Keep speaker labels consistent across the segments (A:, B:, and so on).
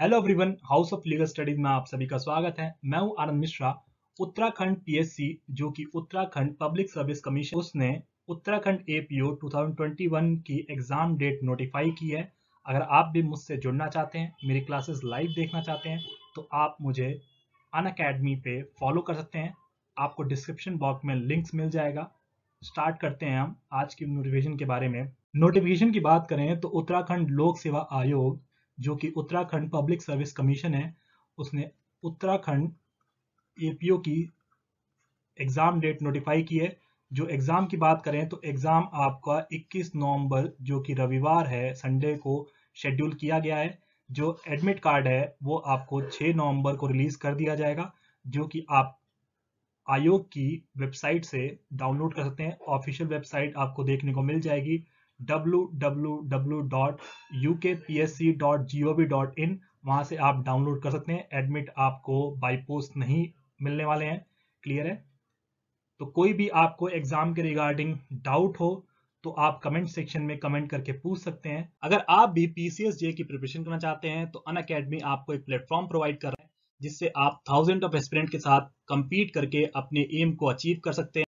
A: hello everyone house of legal studies में आप सभी का स्वागत है मैं हूं आनंद मिश्रा उत्तराखंड पीएससी जो कि उत्तराखंड पब्लिक सर्विस कमीशन उसने उत्तराखंड एपीओ 2021 की एग्जाम डेट नोटिफाई की है अगर आप भी मुझसे जुड़ना चाहते हैं मेरी क्लासेस लाइव देखना चाहते हैं तो आप मुझे अन अकेडमी पे फॉलो कर सकते हैं आपको डिस्क्रिप्शन बॉक्स में लिंक्स मिल जाएगा स्टार्ट करते हैं हम आज की नोटिफिकेशन के बारे में नोटिफिकेशन की बात करें तो उत्तराखंड लोक सेवा आयोग जो कि उत्तराखंड पब्लिक सर्विस कमीशन है उसने उत्तराखंड एपीओ की एग्ज़ाम डेट नोटिफाई की है जो एग्ज़ाम की बात करें तो एग्ज़ाम आपका 21 नवंबर जो कि रविवार है संडे को शेड्यूल किया गया है जो एडमिट कार्ड है वो आपको 6 नवंबर को रिलीज़ कर दिया जाएगा जो कि आप आयोग की वेबसाइट से डाउनलोड कर सकते हैं ऑफिशियल वेबसाइट आपको देखने को मिल जाएगी www.ukpsc.gov.in वहां से आप डाउनलोड कर सकते हैं एडमिट आपको बाय पोस्ट नहीं मिलने वाले हैं क्लियर है तो कोई भी आपको एग्जाम के रिगार्डिंग डाउट हो तो आप कमेंट सेक्शन में कमेंट करके पूछ सकते हैं अगर आप भी पीसीएस जे की प्रिपरेशन करना चाहते हैं तो अन अकेडमी आपको एक प्लेटफॉर्म प्रोवाइड कर रहे हैं जिससे आप थाउजेंड ऑफ एक्सपेरेंट के साथ कंपीट करके अपने एम को अचीव कर सकते हैं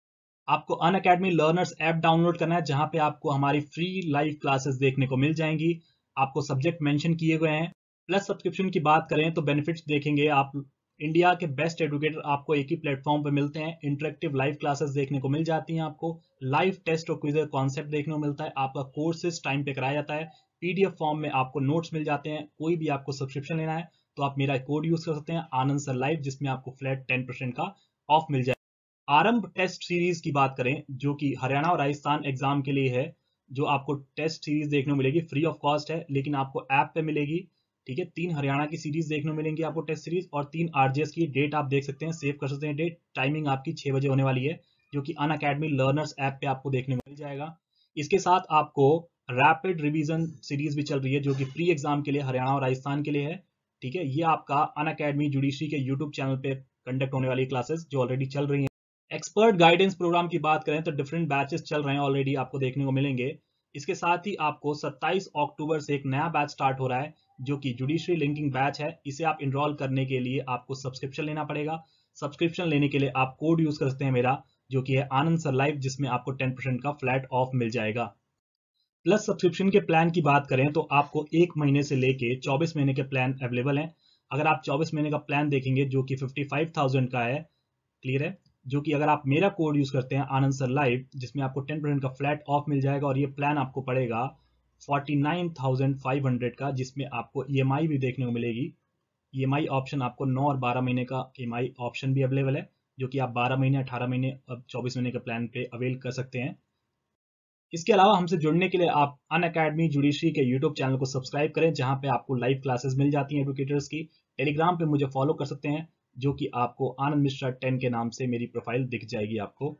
A: आपको Unacademy learners app download करना है जहां पे आपको हमारी फ्री लाइव क्लासेस देखने को मिल जाएंगी आपको सब्जेक्ट मेंशन किए गए हैं प्लस सब्सक्रिप्शन की बात करें तो बेनिफिट्स देखेंगे आप इंडिया के बेस्ट एडुकेटर आपको एक ही प्लेटफॉर्म पर मिलते हैं इंटरेक्टिव लाइव क्लासेस देखने को मिल जाती हैं आपको लाइव टेस्ट और क्विजर कॉन्सेप्ट देखने को मिलता है आपका कोर्सेज टाइम पे कराया जाता है पीडीएफ फॉर्म में आपको नोट्स मिल जाते हैं कोई भी आपको सब्सक्रिप्शन लेना है तो आप मेरा कोड यूज कर सकते हैं आनंद सर लाइव जिसमें आपको फ्लैट टेन परसेंट का ऑफ मिल जाए आरंभ टेस्ट सीरीज की बात करें जो कि हरियाणा और राजस्थान एग्जाम के लिए है जो आपको टेस्ट सीरीज देखने को मिलेगी फ्री ऑफ कॉस्ट है लेकिन आपको ऐप पे मिलेगी ठीक है तीन हरियाणा की सीरीज देखने को मिलेंगी आपको टेस्ट सीरीज और तीन आरजीएस की डेट आप देख सकते हैं सेव कर सकते हैं डेट टाइमिंग आपकी छह बजे होने वाली है जो कि अन अकेडमी लर्नर्स ऐप पे आपको देखने को मिल जाएगा इसके साथ आपको रैपिड रिविजन सीरीज भी चल रही है जो कि प्री एग्जाम के लिए हरियाणा और राजस्थान के लिए है ठीक है ये आपका अन अकेडमी जुडिशरी के यूट्यूब चैनल पे कंडक्ट होने वाली क्लासेस जो ऑलरेडी चल रही है एक्सपर्ट गाइडेंस प्रोग्राम की बात करें तो डिफरेंट बैचेस चल रहे हैं ऑलरेडी आपको देखने को मिलेंगे इसके साथ ही आपको 27 अक्टूबर से एक नया बैच स्टार्ट हो रहा है जो कि जुडिशरी लिंकिंग बैच है इसे आप इनरोल करने के लिए आपको सब्सक्रिप्शन लेना पड़ेगा सब्सक्रिप्शन लेने के लिए आप कोड यूज करते हैं मेरा जो कि है आनंद सर लाइफ जिसमें आपको टेन परसेंट का फ्लैट ऑफ मिल जाएगा प्लस सब्सक्रिप्शन के प्लान की बात करें तो आपको एक महीने से लेके 24 महीने के प्लान अवेलेबल हैं अगर आप 24 महीने का प्लान देखेंगे जो कि 55,000 का है क्लियर है जो कि अगर आप मेरा कोड यूज़ करते हैं आनंद सर लाइव जिसमें आपको टेन परसेंट का फ्लैट ऑफ मिल जाएगा और ये प्लान आपको पड़ेगा forty nine thousand five hundred का जिसमें आपको ई एम आई भी देखने को मिलेगी ई एम आई ऑप्शन आपको नौ और बारह महीने का ई एम आई ऑप्शन भी अवेलेबल है जो कि आप बारह महीने अठारह महीने और चौबीस महीने के प्लान पे अवेल कर सकते हैं इसके अलावा हमसे जुड़ने के लिए आप अन अकेडमी जुडिशरी के यूट्यूब चैनल को सब्सक्राइब करें जहां पे आपको लाइव क्लासेस मिल जाती हैं एडुकेटर्स की टेलीग्राम पे मुझे फॉलो कर सकते हैं जो कि आपको आनंद मिश्रा टेन के नाम से मेरी प्रोफाइल दिख जाएगी आपको